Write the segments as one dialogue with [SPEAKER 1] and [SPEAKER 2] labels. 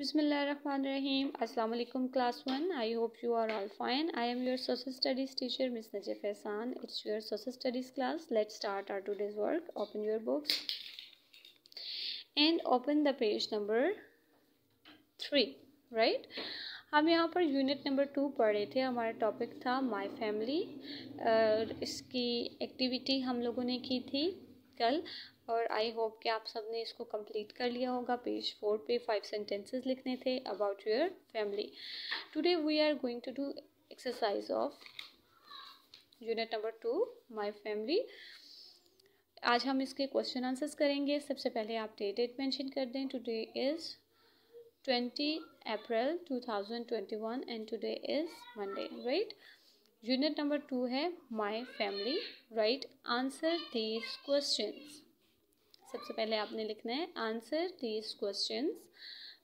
[SPEAKER 1] बिसमीम अल्लाम class one I hope you are all fine I am your social studies teacher miss नजे फैसान it's your social studies class let start our today's work open your books and open the page number three right हम यहाँ per unit number to पढ़े थे हमारा topic था my family इसकी activity हम लोगों ने की थी कल और आई होप कि आप सब ने इसको कंप्लीट कर लिया होगा पेज फोर पे फाइव सेंटेंसेस लिखने थे about your family today we are going to do exercise of unit number two my family आज हम इसके क्वेश्चन आंसर्स करेंगे सबसे पहले आप डे डेट मेंशन कर दें today is twenty April two thousand twenty one and today is Monday right unit number two है my family right answer these question सबसे पहले आपने लिखना है आंसर दीज क्वेश्चन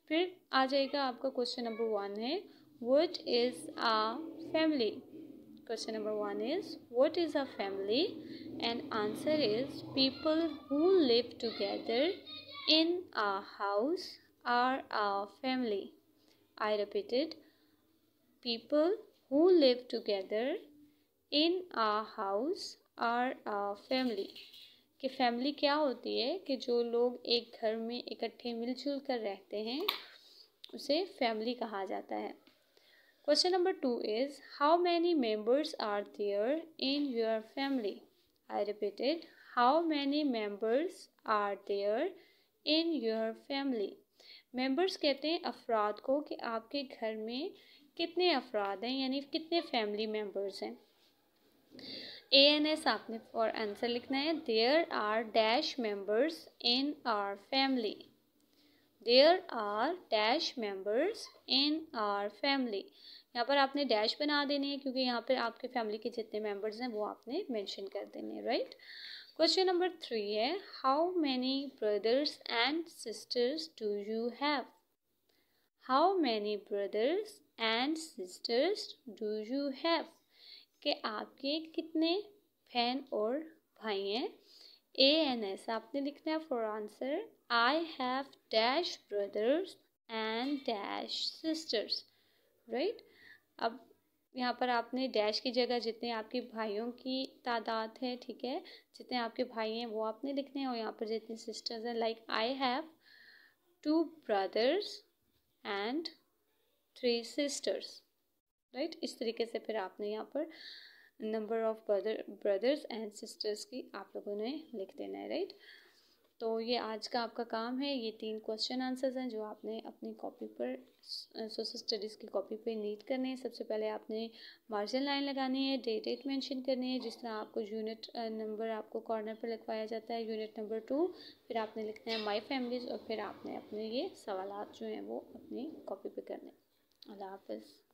[SPEAKER 1] फिर आ जाएगा आपका क्वेश्चन नंबर वन है what is a family question number one is what is a family and answer is people who live together in a house are a family I repeated people who live together in a house are a family कि family क्या होती है कि जो लोग एक घर में इकट्ठे मिलजुल कर रहते हैं उसे फैमिली कहा जाता है question number two is how many members are there in your family I repeated how many members are there in your family members कहते हैं अफराद को कि आपके घर में कितने अफराद हैं यानी कितने फैमिली मेंबर्स हैं ए एन एस आपने फॉर आंसर लिखना है there are dash members in our family there are dash members in our family यहाँ पर आपने डैश बना देने हैं क्योंकि यहाँ पर आपके फैमिली के जितने मेंबर्स हैं वो आपने मेंशन कर देने हैं राइट क्वेश्चन नंबर थ्री है how many brothers and sisters do you have how many brothers and sisters do you have कि आपके कितने बहन और भाई हैं ए एन एस आपने लिखना है for answer I have dash brothers and dash sisters right अब यहाँ पर आपने डैश की जगह जितने आपके भाइयों की तादाद है ठीक है जितने आपके भाई हैं वो आपने लिखने हैं और यहाँ पर जितने सिस्टर्स हैं like I have two brothers and three sisters right इस तरीके से फिर आपने यहाँ पर number of brother brothers and sisters की आप लोगों ने लिख देना है राइट तो ये आज का आपका काम है ये तीन क्वेश्चन आंसर्स हैं जो आपने अपनी कॉपी पर सोशल स्टडीज़ की कॉपी पे नीट करने हैं सबसे पहले आपने मार्जिन लाइन लगानी है डेट डेट मेंशन करनी है जिस तरह आपको यूनिट नंबर आपको कॉर्नर पर लिखवाया जाता है यूनिट नंबर टू फिर आपने लिखना है माई फैमिलीज और फिर आपने अपने ये सवाल जो हैं वो अपनी कॉपी पर करने अल्लाह हाफ